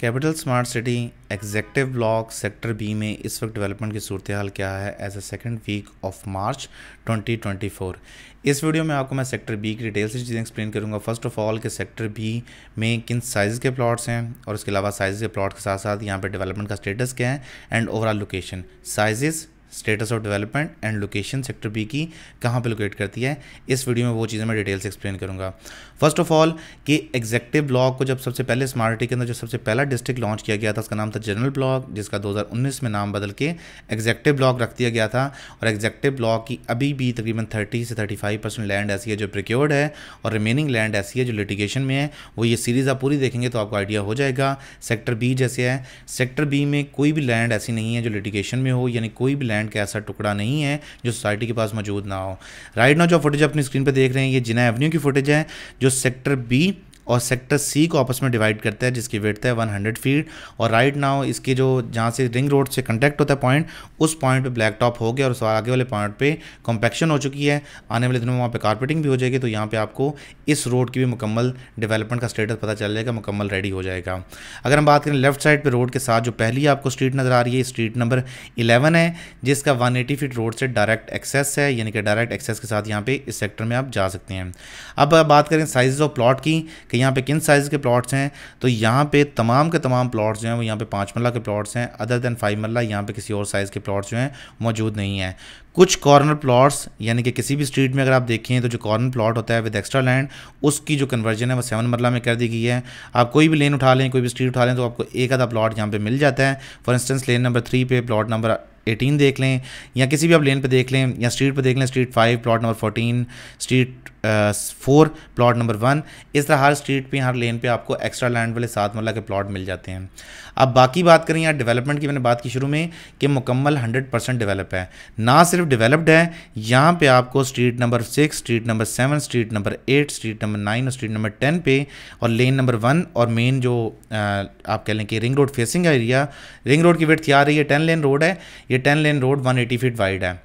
capital smart city executive block sector B में इस वक्त डेवलपमेंट की सूरत हाल क्या है as a second week of March 2024 इस वीडियो में आपको मैं सेक्टर बी की डिटेल से चीज़ें एक्सप्लेन करूंगा फर्स्ट ऑफ ऑल के सेक्टर बी में किन साइज़ के प्लॉट्स हैं और इसके अलावा साइज़ के प्लॉट के साथ साथ यहाँ पर डेवलपमेंट का स्टेटस क्या है and overall location size status of development and location sector B की कहाँ पे लोकेट करती है इस वीडियो में वो चीज़ें मैं डिटेल से एक्सप्लेन करूँगा फर्स्ट ऑफ ऑल कि एग्जेक्टिव ब्लॉक को जब सबसे पहले स्मार्ट सिटी के अंदर जो सबसे पहला डिस्ट्रिक्ट लॉन्च किया गया था उसका नाम था जनरल ब्लॉक जिसका 2019 में नाम बदल के एग्जेक्टिव ब्लॉक रख दिया गया था और एग्जेक्टिव ब्लॉक की अभी भी तकरीबन थर्टी से थर्टी फाइव परसेंट लैंड ऐसी है जो प्रिक्योर्ड है और रिमेनिंग लैंड ऐसी है जो लिटिगेशन में है वो ये सीरीज़ आप पूरी देखेंगे तो आपको आइडिया हो जाएगा सेक्टर बी जैसे है सेक्टर बी में कोई भी लैंड ऐसी नहीं है जो लिटिगेशन में हो यानी कोई भी लैंड कंटेंट का ऐसा टुकड़ा नहीं है जो सोसाइटी के पास मौजूद ना हो राइट नाउ जो फुटेज अपनी स्क्रीन पर देख रहे हैं ये जिना एवन्यू की फुटेज है जो सेक्टर बी और सेक्टर सी को आपस में डिवाइड करता है जिसकी वेट है 100 फीट और राइट नाउ इसके जो जहाँ से रिंग रोड से कंटेक्ट होता है पॉइंट उस पॉइंट पे ब्लैक टॉप हो गया और उस आगे वाले पॉइंट पे कॉम्पैक्शन हो चुकी है आने वाले दिनों में वहाँ पे कारपेटिंग भी हो जाएगी तो यहाँ पे आपको इस रोड की भी मुकम्मल डेवलपमेंट का स्टेटस पता चल जाएगा मुकम्मल रेडी हो जाएगा अगर हम बात करें लेफ्ट साइड पर रोड के साथ जो पहली आपको स्ट्रीट नज़र आ रही है स्ट्रीट नंबर इलेवन है जिसका वन फीट रोड से डायरेक्ट एक्सेस है यानी कि डायरेक्ट एक्सेस के साथ यहाँ पे इस सेक्टर में आप जा सकते हैं अब बात करें साइज ऑफ प्लॉट की कि यहाँ पे किन साइज़ के प्लॉट्स हैं तो यहाँ पे तमाम के तमाम प्लॉट्स जो हैं वो यहाँ पे पाँच मल्ला के प्लॉट्स हैं अदर देन फाइव मल्ला यहाँ पे किसी और साइज़ के प्लॉट्स जो हैं मौजूद नहीं हैं कुछ कॉर्नर प्लॉट्स यानी कि किसी भी स्ट्रीट में अगर आप देखें तो जो कॉर्नर प्लॉट होता है विद एक्स्ट्रा लैंड उसकी जो कन्वर्जन है वो सेवन मरला में कर दी गई है आप कोई भी लेन उठा लें कोई भी स्ट्रीट उठा लें तो आपको एक आधा प्लॉट यहाँ पर मिल जाता है for instance lane number three पे प्लॉट नंबर 18 देख लें या किसी भी आप लेन पे देख लें या स्ट्रीट पे देख लें street five plot number 14 street four plot number one इस तरह हर स्ट्रीट पे हर लेन पे आपको एक्स्ट्रा लैंड वाले सात मरला के प्लॉट मिल जाते हैं अब बाकी बात करें यहाँ डेवलपमेंट की मैंने बात की शुरू में कि मुकम्मल हंड्रेड परसेंट डेवलप है ना सिर्फ डेवलप्ड है यहाँ पर आपको street number six street number seven street number eight street number nine और स्ट्रीट नंबर टेन पे और लेन नंबर वन और मेन जो आप कह लें कि ring road facing area ring road की वेट आ रही है टेन लेन रोड है ये ten lane road one eighty feet wide है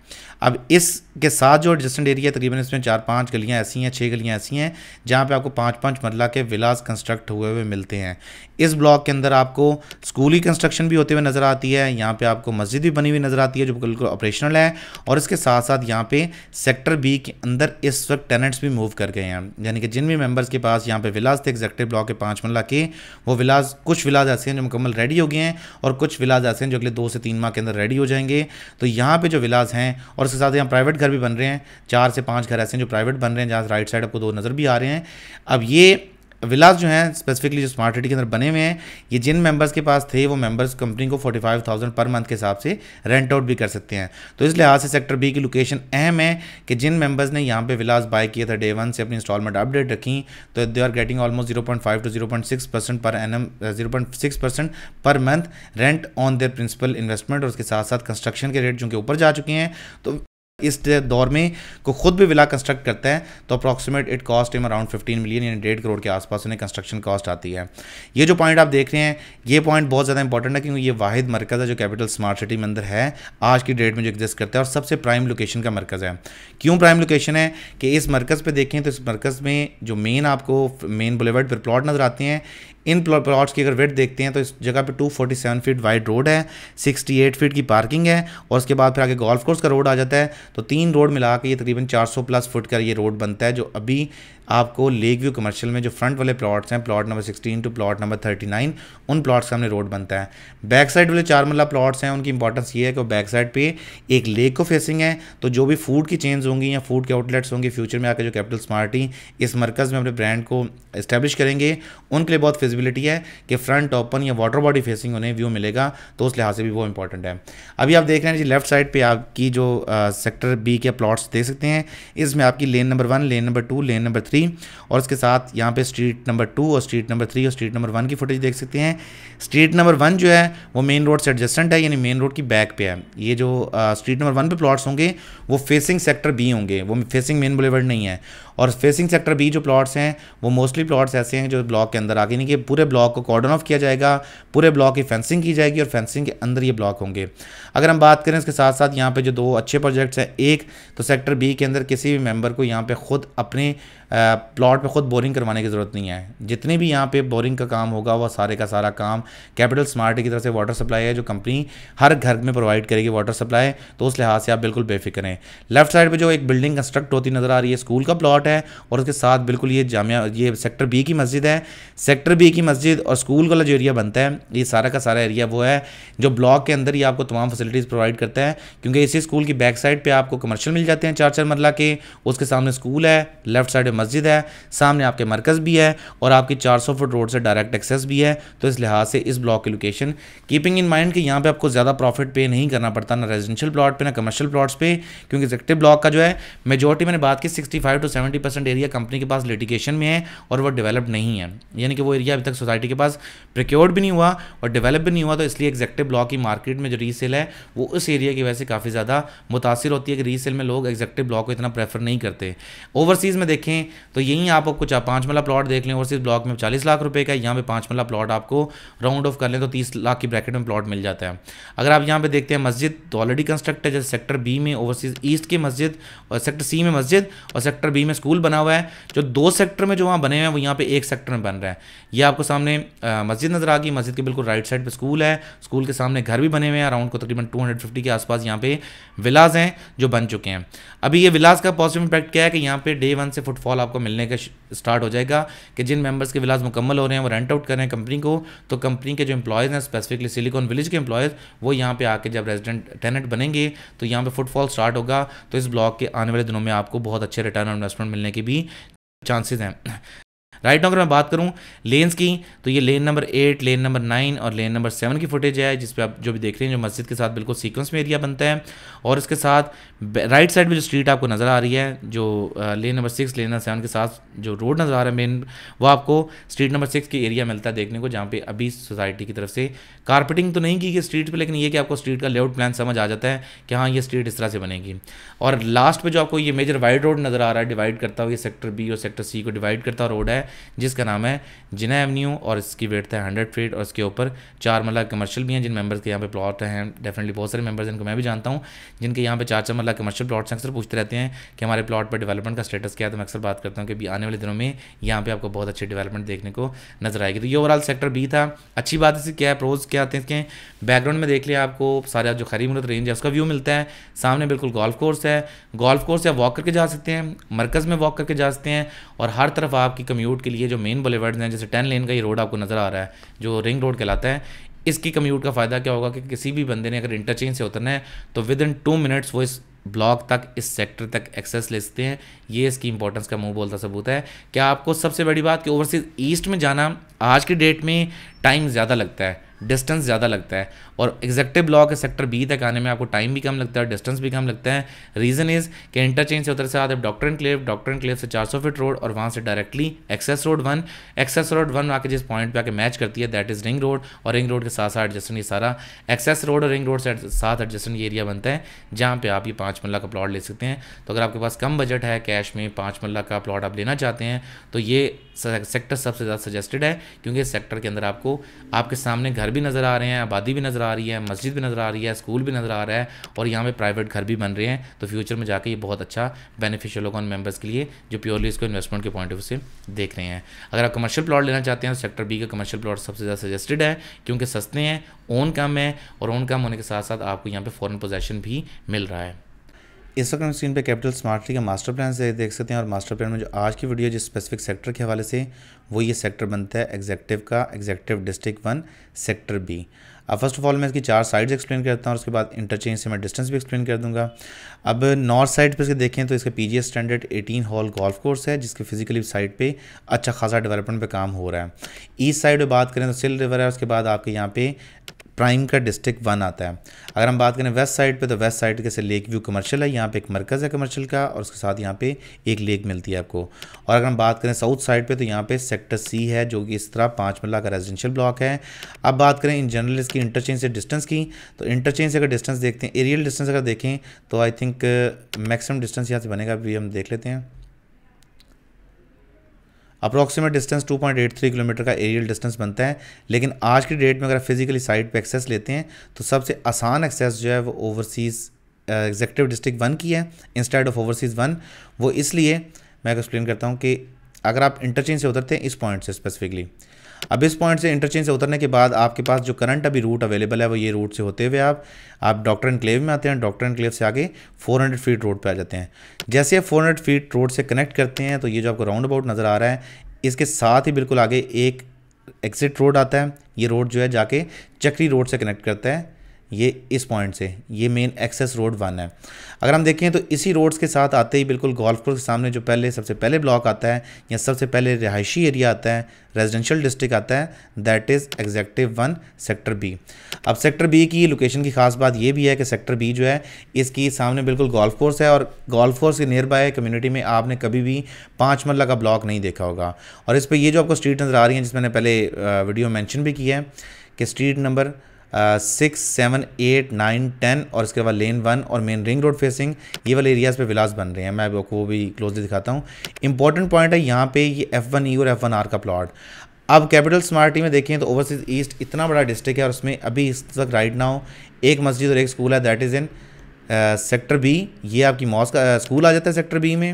अब इसके साथ जो एडजस्टेंट एरिया तकरीबन इसमें चार पांच गलियां ऐसी हैं छह गलियां ऐसी हैं जहां पे आपको पांच पांच मरला के विलास कंस्ट्रक्ट हुए हुए मिलते हैं इस ब्लॉक के अंदर आपको स्कूल की कंस्ट्रक्शन भी होते हुए नज़र आती है यहाँ पे आपको मस्जिद भी बनी हुई नज़र आती है जो बिल्कुल ऑपरेशनल है और इसके साथ साथ यहाँ पे सेक्टर बी के अंदर इस वक्त टेनेंट्स भी मूव कर गए हैं यानी कि जिन भी मेम्बर्स के पास यहाँ पे विलाज थे एग्जेक्टिव ब्लॉक के पाँच मल्ला के वो विलाज कुछ विलाज ऐसे हैं जो मुकम्मल रेडी हो गए हैं और कुछ विलाज ऐसे हैं जो अगले दो से तीन माह के अंदर रेडी हो जाएंगे तो यहाँ पर जो विलाज हैं और उसके साथ यहाँ प्राइवेट घर भी बन रहे हैं चार से पाँच घर ऐसे हैं जो प्राइवेट बन रहे हैं जहाँ राइट साइड आपको दो नज़र भी आ रहे हैं अब ये विलास जो हैं स्पेसिफिकली जो स्मार्ट सिटी के अंदर बने हुए हैं ये जिन मेंबर्स के पास थे वो मेंबर्स कंपनी को 45,000 पर मंथ के हिसाब से रेंट आउट भी कर सकते हैं तो इस लिहाज से सेक्टर बी की लोकेशन अहम है कि जिन मेंबर्स ने यहाँ पे विलास बाय किया था डे वन से अपनी इंस्टॉलमेंट अपडेट रखी तो they are getting almost zero two zero पर N M per month rent on their principal investment और उसके साथ साथ कंस्ट्रक्शन के रेट जो कि ऊपर जा चुके हैं तो इस दौर में को खुद भी विला कंस्ट्रक्ट करते हैं तो approximate it cost in around fifteen million यानी डेढ़ करोड़ के आसपास उन्हें कंस्ट्रक्शन कॉस्ट आती है ये जो पॉइंट आप देख रहे हैं ये पॉइंट बहुत ज़्यादा इंपॉर्टेंट है क्योंकि ये वाहिद मरकज़ है जो कैपिटल स्मार्ट सिटी में अंदर है आज की डेट में जो एग्जिस्ट करता है और सबसे प्राइम लोकेशन का मरकज़ है क्यों प्राइम लोकेशन है कि इस मरकज़ पर देखें तो इस मरकज़ में जो मेन आपको मेन बुलेवर्ड पर प्लॉट नज़र आते हैं इन प्लॉट्स की अगर वेट देखते हैं तो इस जगह पे 247 फीट वाइड रोड है 68 फीट की पार्किंग है और उसके बाद फिर आगे गोल्फ कोर्स का रोड आ जाता है तो तीन रोड मिला के ये तकरीबन 400 प्लस फुट का ये रोड बनता है जो अभी आपको लेक व्यू कमर्शियल में जो फ्रंट वाले प्लॉट्स हैं plot number sixteen to plot number thirty nine उन प्लॉट्स का हमने रोड बनता है बैक साइड वाले चार मल्ला प्लॉट्स हैं उनकी इंपॉर्टेंस ये है कि बैक साइड पे एक लेक को फेसिंग है तो जो भी फूड की चेंज होंगी या फूड के आउटलेट्स होंगे फ्यूचर में आकर जो कैपिटल स्मार्टी इस मरकज़ में अपने ब्रांड को इस्टेब्लिश करेंगे उनके लिए बहुत फिजिबिलिटी है कि फ्रंट ओपन या वाटर बॉडी फेसिंग उन्हें व्यू मिलेगा तो उस लिहाज से भी वो इंपॉर्टेंट है अभी आप देख रहे हैं जी लेफ्ट साइड पर आपकी जो सेक्टर बी के प्लॉट्स देख सकते हैं इसमें आपकी lane number one lane number two lane number three three और उसके साथ यहाँ पे स्ट्रीट नंबर टू और स्ट्रीट नंबर थ्री और स्ट्रीट नंबर वन की फुटेज देख सकते हैं स्ट्रीट नंबर वन जो है वो मेन रोड से एडजस्टेंट है यानी मेन रोड की बैक पे है ये जो स्ट्रीट नंबर वन पे प्लॉट्स होंगे वो फेसिंग सेक्टर बी होंगे वो फेसिंग मेन बुलेवर्ड नहीं है और फेसिंग सेक्टर बी जो प्लॉट्स हैं वो मोस्टली प्लॉट्स ऐसे हैं जो ब्लॉक के अंदर आगे नहीं कि पूरे ब्लॉक को कॉर्डन ऑफ किया जाएगा पूरे ब्लॉक की फेंसिंग की जाएगी और फेंसिंग के अंदर ये ब्लॉक होंगे अगर हम बात करें इसके साथ साथ यहाँ पर जो दो अच्छे प्रोजेक्ट्स हैं एक तो सेक्टर बी के अंदर किसी भी मेम्बर को यहाँ पर खुद अपने प्लॉट पर खुद बोरिंग करवाने की ज़रूरत नहीं है जितने भी यहाँ पर बोरिंग का काम होगा वह सारे का सारा काम कैपिटल स्मार्ट की तरफ से वाटर सप्लाई है जो कंपनी हर घर में प्रोवाइड करेगी वाटर सप्लाई तो उस लिहाज से आप बिल्कुल बेफिक्र हैं लेफ्ट साइड पर जो एक बिल्डिंग कंस्ट्रक्ट होती नज़र आ रही है स्कूल का प्लॉट है है और उसके साथ बिल्कुल ये जामिया ये सेक्टर बी की मस्जिद है सेक्टर बी की मस्जिद और स्कूल वाला जो एरिया बनता है ये सारा का सारा एरिया वो है जो ब्लॉक के अंदर ही आपको तमाम फैसिलिटीज़ प्रोवाइड करता है क्योंकि इसी स्कूल की बैक साइड पर आपको कमर्शल मिल जाते हैं चार चार मरला के उसके सामने स्कूल है लेफ्ट साइड में मस्जिद है सामने आपके मरकज़ भी है और आपकी चार फुट रोड से डायरेक्ट एक्सेस भी है तो इस लिहाज से इस ब्लॉक की लोकेशन कीपिंग इन माइंड कि यहाँ पर आपको ज़्यादा प्रॉफिट पे नहीं करना पड़ता ना रेजिडेंशियल प्लॉट पर ना कमर्शियल प्लॉट्स पे क्योंकि एक्टिव ब्लॉक का जो है मेजोरिटी मैंने बात की sixty two seven seventy percent area company के पास लिटिगेशन में है और वो डेवलप नहीं है यानी कि वो एरिया अभी तक सोसाइटी के पास प्रिक्योर्ड भी नहीं हुआ और डेवलप भी नहीं हुआ तो इसलिए एग्जेक्टिव ब्लॉक की मार्केट में जो रीसेल है वो उस एरिया की वजह से काफ़ी ज़्यादा मुतासर होती है कि रीसेल में लोग एग्जेक्टिव ब्लॉक को इतना प्रेफर नहीं करते ओवरसीज़ में देखें तो यहीं आप कुछ पाँच मला प्लॉट देख लें ओवरसीज़ ब्लॉक में चालीस लाख रुपये का यहाँ पर पाँच मला प्लॉट आपको राउंड ऑफ कर लें तो तीस लाख की ब्रैकेट में प्लॉट मिल जाता है अगर आप यहाँ पर देखते हैं मस्जिद तो ऑलरेडी कंस्ट्रक्ट है जैसे सेक्टर बी में ओवरसीज़ ईस्ट की मस्जिद और सेक्टर सी में मस्जिद और सेक्टर बी में स्कूल बना हुआ है जो दो सेक्टर में जो वहाँ बने हुए हैं वो यहाँ पे एक सेक्टर में बन रहा है ये आपको सामने मस्जिद नज़र आ गई मस्जिद के बिल्कुल राइट साइड पे स्कूल है स्कूल के सामने घर भी बने हुए हैं अराउंड को तकरीबन टू के आसपास यहाँ पे विलाज हैं जो बन चुके हैं अभी ये विलाज का पॉजिटिव इम्पैक्ट क्या है कि यहाँ पर डे वन से फुटफॉल आपको मिलने का स्टार्ट हो जाएगा कि जिन मेम्बर्स के विलाज मुकम्मल हो रहे हैं वो रेंट आउट कर रहे हैं कंपनी को तो कंपनी के जो एम्प्लॉयज़ हैं स्पेसिफिकली सिलिकॉन विलेज के एम्प्लॉयज़ वो यहाँ पर आके जब रेजिडेंट टेनेंट बनेंगे तो यहाँ पर फुटफॉल स्टार्ट होगा तो इस ब्लॉक के आने वाले दिनों में आपको बहुत अच्छे रिटर्न और इन्वेस्टमेंट मिलने के भी चांसेस हैं राइट नाउ अगर मैं बात करूँ लेन्स की तो ये lane number eight lane number nine और लेन नंबर सेवन की फुटेज है जिसपे आप जो भी देख रहे हैं जो मस्जिद के साथ बिल्कुल सीक्वेंस में एरिया बनता है और इसके साथ राइट साइड में जो स्ट्रीट आपको नज़र आ रही है जो lane number six lane number seven के साथ जो रोड नज़र आ रहा है मेन वो आपको स्ट्रीट नंबर सिक्स के एरिया मिलता है देखने को जहाँ पे अभी सोसाइटी की तरफ से कारपेटिंग तो नहीं की गई स्ट्रीट पर लेकिन ये कि आपको स्ट्रीट का लेआउट प्लान समझ आ जाता है कि हाँ ये स्ट्रीट इस तरह से बनेगी और लास्ट पर जो आपको ये मेजर वाइड रोड नज़र आ रहा है डिवाइड करता हुआ ये सेक्टर बी और सेक्टर सी को डिवाइड करता रोड है जिसका नाम है जिना एवन्यू और इसकी वेट है हंड्रेड फीट और इसके ऊपर चार मल्ला कमर्शियल भी हैं जिन मेंबर्स के यहाँ पे प्लॉट हैं डेफिनेटली बहुत सारे मेंबर्स जिनको मैं भी जानता हूँ जिनके यहाँ पे चार चार मल्ला कमर्शियल हैं अक्सर पूछते रहते हैं कि हमारे प्लॉट पर डेवलपमेंट का स्टेटस क्या है तो मैं अक्सर बात करता हूँ कि आने वाले दिनों में यहाँ पर आपको बहुत अच्छी डेवलपमेंट देखने को नजर आएगी तो ये ओवरऑल सेक्टर बी था अच्छी बात इसे क्या है प्रोज क्या आते हैं इसके बैकग्राउंड में देख लिया आपको सारा जो खरी मुरत रेंज है उसका व्यू मिलता है सामने बिल्कुल गोल्फ कोर्स है गोल्फ कोर्स या वॉक करके जा सकते हैं मरकज़ में वॉक करके जा सकते हैं और हर तरफ आपकी कम्यूट कम्यूट के लिए जो मेन बुलेवर्ड्स हैं जैसे टेन लेन का ये रोड आपको नज़र आ रहा है जो रिंग रोड कहलाता है इसकी कम्यूट का फ़ायदा क्या होगा कि किसी भी बंदे ने अगर इंटरचेंज से उतरना है तो विद इन टू मिनट्स वो इस ब्लॉक तक इस सेक्टर तक एक्सेस ले सकते हैं ये इसकी इंपॉर्टेंस का मुंह बोलता सबूत है क्या आपको सबसे बड़ी बात कि ओवरसीज ईस्ट में जाना आज के डेट में टाइम ज़्यादा लगता है डिस्टेंस ज़्यादा लगता है और एग्जेक्टिव ब्लॉक सेक्टर बी तक आने में आपको टाइम भी कम लगता है डिस्टेंस भी कम लगता है रीज़न इज़ कि इंटरचेंज से उतर से आते डॉक्टर क्लेव डॉक्टर क्लेव से सौ फीट रोड और वहाँ से directly access road one access road one आके जिस पॉइंट पर आके मैच करती है दैट इज़ रिंग रोड और रिंग रोड के साथ साथ एडजस्टन ये सारा एक्सेस रोड और रिंग रोड से साथ एडजस्टन ये एरिया बनता है जहाँ पर आप ये पाँच मल्ला का प्लॉट ले सकते हैं तो अगर आपके पास कम बजट है कैश में पाँच मल्ला का प्लॉट आप लेना चाहते हैं तो ये सेक्टर सबसे ज़्यादा सजेस्टेड है क्योंकि सेक्टर के अंदर आपको आपके सामने घर भी नज़र आ रहे हैं आबादी भी नज़र आ आ रही है मस्जिद भी नज़र आ रही है स्कूल भी नज़र आ रहा है और यहाँ पर प्राइवेट घर भी बन रहे हैं तो फ्यूचर में जाकर ये बहुत अच्छा बेनिफिशियल होगा उन मेम्बर्स के लिए जो प्योरली इसको इन्वेस्टमेंट के पॉइंट ऑफ व्यू से देख रहे हैं अगर आप कमर्शियल प्लॉट लेना चाहते हैं तो सेक्टर बी का कमर्शियल प्लॉट सबसे ज़्यादा सजेस्टेड है क्योंकि सस्ते हैं ओन कम है और ओन कम होने के साथ साथ आपको यहाँ पर फ़ॉरन पोजेशन भी मिल रहा है इस वक्त हम स्क्रीन पे कैपिटल स्मार्टली का मास्टर प्लान से देख सकते हैं और मास्टर प्लान में जो आज की वीडियो जिस स्पेसिफिक सेक्टर के हवाले से वो ये सेक्टर बनता है एग्जेक्टिव का executive district one sector B अब फर्स्ट ऑफ ऑल मैं इसकी चार साइड्स एक्सप्लेन करता हूँ और उसके बाद इंटरचेंज से मैं डिस्टेंस भी एक्सप्लेन कर दूंगा अब नॉर्थ साइड पर इसके देखें तो इसका P standard eighteen hole golf course है जिसके फिजिकली साइड पर अच्छा खासा डेवलपमेंट पर काम हो रहा है ईस्ट साइड पर बात करें तो सिल रिवर है उसके बाद आपके यहाँ पे प्राइम का डिस्ट्रिक्ट वन आता है अगर हम बात करें वेस्ट साइड पे तो वेस्ट साइड के से लेक व्यू कमर्शियल है यहाँ पे एक मरकज़ है कमर्शियल का और उसके साथ यहाँ पे एक लेक मिलती है आपको और अगर हम बात करें साउथ साइड पे तो यहाँ पे सेक्टर सी है जो कि इस तरह पाँच मरला का रेजिडेंशियल ब्लॉक है अब बात करें इन जनरल इसकी इंटरचेंज से डिस्टेंस की तो इंटरचेंज से अगर डिस्टेंस देखते हैं एरियल डिस्टेंस अगर देखें तो आई थिंक मैक्सिमम डिस्टेंस यहाँ से बनेगा अभी हम देख लेते हैं अप्रॉक्सीमेट डिस्टेंस 2.83 किलोमीटर का एरियल डिस्टेंस बनता है लेकिन आज की डेट में अगर फिजिकली साइट पे एक्सेस लेते हैं तो सबसे आसान एक्सेस जो है वो ओवरसीज़ एग्जेक्टिव डिस्ट्रिक्ट वन की है इंस्टेड ऑफ ओवरसीज़ वन वो इसलिए मैं एक्सप्लेन करता हूँ कि अगर आप इंटरचेंज से उतरते हैं इस पॉइंट से स्पेसिफिकली अब इस पॉइंट से इंटरचेंज से उतरने के बाद आपके पास जो करंट अभी रूट अवेलेबल है वो ये रूट से होते हुए आप आप डॉक्टर क्लेव में आते हैं डॉक्टर क्लेव से आगे 400 फीट रोड पर आ जाते हैं जैसे आप 400 फीट रोड से कनेक्ट करते हैं तो ये जो आपको राउंड अबाउट नज़र आ रहा है इसके साथ ही बिल्कुल आगे एक एग्जिट रोड आता है ये रोड जो है जाके चक्री रोड से कनेक्ट करता है ये इस पॉइंट से ये मेन एक्सेस रोड वन है अगर हम देखें तो इसी रोड्स के साथ आते ही बिल्कुल गोल्फ कोर्स के सामने जो पहले सबसे पहले ब्लॉक आता है या सबसे पहले रिहायशी एरिया आता है रेजिडेंशियल डिस्ट्रिक्ट आता है that is executive one sector B अब सेक्टर बी की लोकेशन की खास बात ये भी है कि सेक्टर बी जो है इसकी सामने बिल्कुल गोल्फ कोर्स है और गोल्फ कोर्स के नियर बाय कम्युनिटी में आपने कभी भी पाँच मरला का ब्लॉक नहीं देखा होगा और इस पर ये जो आपको स्ट्रीट नज़र आ रही है जिस मैंने पहले वीडियो मैंशन भी किया है कि street number six seven eight nine ten और इसके बाद लेन वन और मेन रिंग रोड फेसिंग ये वाले एरियाज़ पे विलास बन रहे हैं मैं आपको भी क्लोजली दिखाता हूँ इंपॉर्टेंट पॉइंट है यहाँ पे ये एफ़ वन ई और एफ़ वन आर का प्लॉट अब कैपिटल स्मार्टी में देखें तो ओवरसीज ईस्ट इतना बड़ा डिस्ट्रिक्ट है और उसमें अभी इस तक राइट ना हो एक मस्जिद और एक स्कूल है that is in sector B ये आपकी मॉस का स्कूल आ जाता है सेक्टर बी में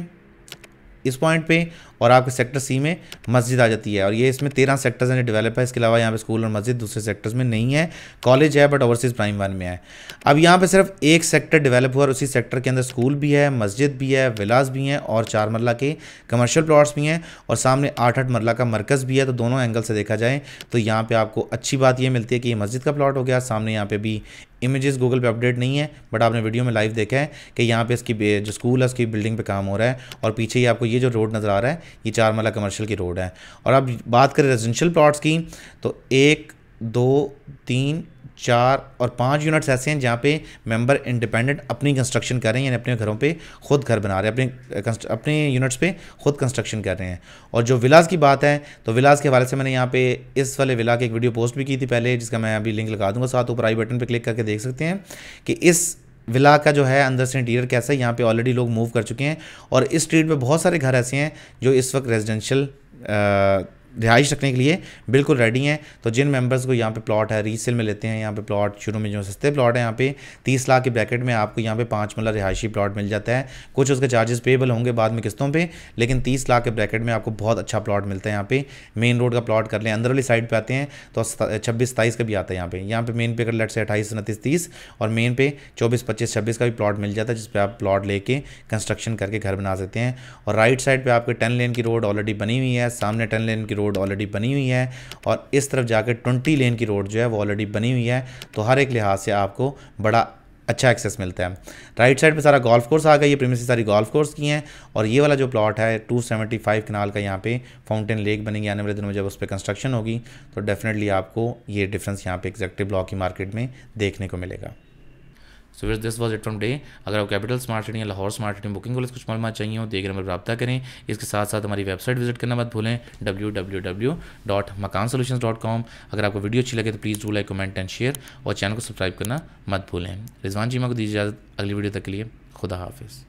इस पॉइंट पे और आपके सेक्टर सी में मस्जिद आ जाती है और ये इसमें तेरह सेक्टर्स हैं डेवलप है इसके अलावा यहाँ पे स्कूल और मस्जिद दूसरे सेक्टर्स में नहीं है कॉलेज है बट ओवरसीज़ प्राइम वन में है अब यहाँ पे सिर्फ एक सेक्टर डेवलप हुआ और उसी सेक्टर के अंदर स्कूल भी है मस्जिद भी है विलास भी हैं और चार मरला के कमर्शियल प्लाट्स भी हैं और सामने आठ आठ मरला का मरकज़ भी है तो दोनों एंगल से देखा जाए तो यहाँ पर आपको अच्छी बात ये मिलती है कि ये मस्जिद का प्लाट हो गया सामने यहाँ पर भी इमेजेस गूगल पे अपडेट नहीं है बट आपने वीडियो में लाइव देखा है कि यहाँ पे इसकी जो स्कूल है उसकी बिल्डिंग पे काम हो रहा है और पीछे ही आपको ये जो रोड नज़र आ रहा है ये चार माला कमर्शियल की रोड है और अब बात करें रेजिडेंशियल प्लॉट्स की तो एक दो तीन चार और पांच यूनिट्स ऐसे हैं जहाँ पे मेंबर इंडिपेंडेंट अपनी कंस्ट्रक्शन कर रहे हैं यानी अपने घरों पे खुद घर बना रहे हैं अपने अपने यूनिट्स पे खुद कंस्ट्रक्शन कर रहे हैं और जो विलास की बात है तो विलास के हवाले से मैंने यहाँ पे इस वाले विला के एक वीडियो पोस्ट भी की थी पहले जिसका मैं अभी लिंक लगा दूंगा साथ ऊपर आई बटन पर क्लिक करके देख सकते हैं कि इस विला का जो है अंदर से इंटीरियर कैसा है यहाँ पे ऑलरेडी लोग मूव कर चुके हैं और इस स्ट्रीट पे बहुत सारे घर ऐसे हैं जो इस वक्त रेजिडेंशियल रिहाइश रखने के लिए बिल्कुल रेडी हैं तो जिन मेंबर्स को यहाँ पे प्लॉट है रीसेल में लेते हैं यहाँ पे प्लॉट शुरू में जो सस्ते प्लॉट है यहाँ पे तीस लाख के ब्रैकेट में आपको यहाँ पे पाँच मल्ला रिहायशी प्लॉट मिल जाता है कुछ उसके चार्जेस पेबल होंगे बाद में किस्तों पर लेकिन तीस लाख के ब्रैकेट में आपको बहुत अच्छा प्लॉट मिलता है यहाँ पे मेन रोड का प्लॉट कर लें अंदर वाली साइड पर आते हैं तो छब्बीस सताईस का भी आता है यहाँ पे यहाँ पे मेन पे कर लेट से अट्ठाईस उनतीस तीस और मेन पे चौबीस पच्चीस छब्बीस का भी प्लॉट मिल जाता है जिसपे आप प्लॉट लेके कंस्ट्रक्शन करके घर बना सकते हैं और राइट साइड पर आपके टेन लेन की रोड ऑलरेडी बनी हुई है सामने टेन लेन की रोड रोड ऑलरेडी बनी हुई है और इस तरफ जाकर ट्वेंटी लेन की रोड जो है वो ऑलरेडी बनी हुई है तो हर एक लिहाज से आपको बड़ा अच्छा एक्सेस मिलता है राइट साइड पे सारा गोल्फ कोर्स आ गया ये प्रीमिस सारी गोल्फ कोर्स की हैं और ये वाला जो प्लॉट है 275 कनाल का यहाँ पे फाउंटेन लेक बनेगी आने वाले दिनों में जब उस पर कंस्ट्रक्शन होगी तो डेफिनेटली आपको ये डिफरेंस यहाँ पे एग्जैक्टिव ब्लॉक की मार्केट में देखने को मिलेगा so ways this was it from day अगर आप कैपिटल स्मार्ट सिटी या लाहौर स्मार्ट सिटी बुकिंग को कुछ मालूम चाहिए हो तो एक नंबर रब्ता करें इसके साथ साथ हमारी वेबसाइट विजिट करना मत भूलें W W W dot Makaan solution dot com अगर आपको वीडियो अच्छी लगे तो please do like comment and share और चैनल को सब्सक्राइब करना मत भूलें रिजवान जी मैं को दीजिए इजाज़त अगली वीडियो तक के लिए खुदा हाफिज़